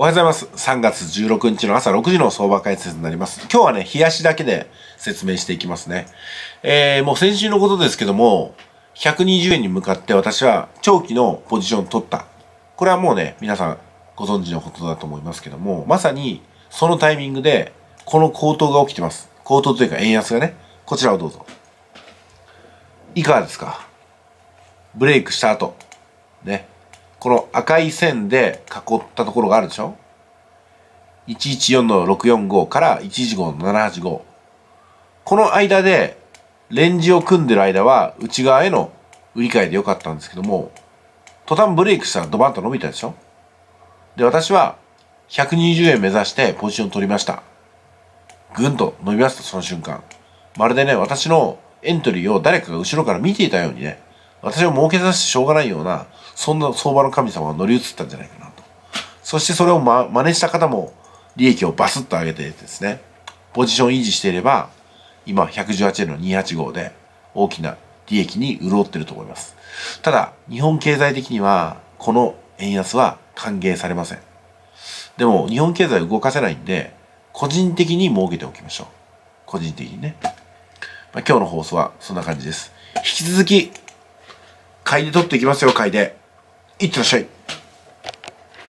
おはようございます。3月16日の朝6時の相場解説になります。今日はね、冷やしだけで説明していきますね。えー、もう先週のことですけども、120円に向かって私は長期のポジション取った。これはもうね、皆さんご存知のことだと思いますけども、まさにそのタイミングで、この高騰が起きてます。高騰というか円安がね、こちらをどうぞ。いかがですかブレイクした後、ね、この赤い線で囲ったところがあるでしょ ?114 の645から115の785。この間で、レンジを組んでる間は内側への売り買いで良かったんですけども、途端ブレイクしたらドバンと伸びたでしょで、私は120円目指してポジション取りました。ぐんと伸びました、その瞬間。まるでね、私のエントリーを誰かが後ろから見ていたようにね、私を儲けさせてしょうがないような、そんな相場の神様が乗り移ったんじゃないかなと。そしてそれを、ま、真似した方も利益をバスッと上げてですね、ポジション維持していれば、今118円の285で大きな利益に潤ってると思います。ただ、日本経済的には、この円安は歓迎されません。でも、日本経済を動かせないんで、個人的に儲けておきましょう。個人的にね。まあ、今日の放送はそんな感じです。引き続き買いで取っていきますよ買いでいってらっしゃい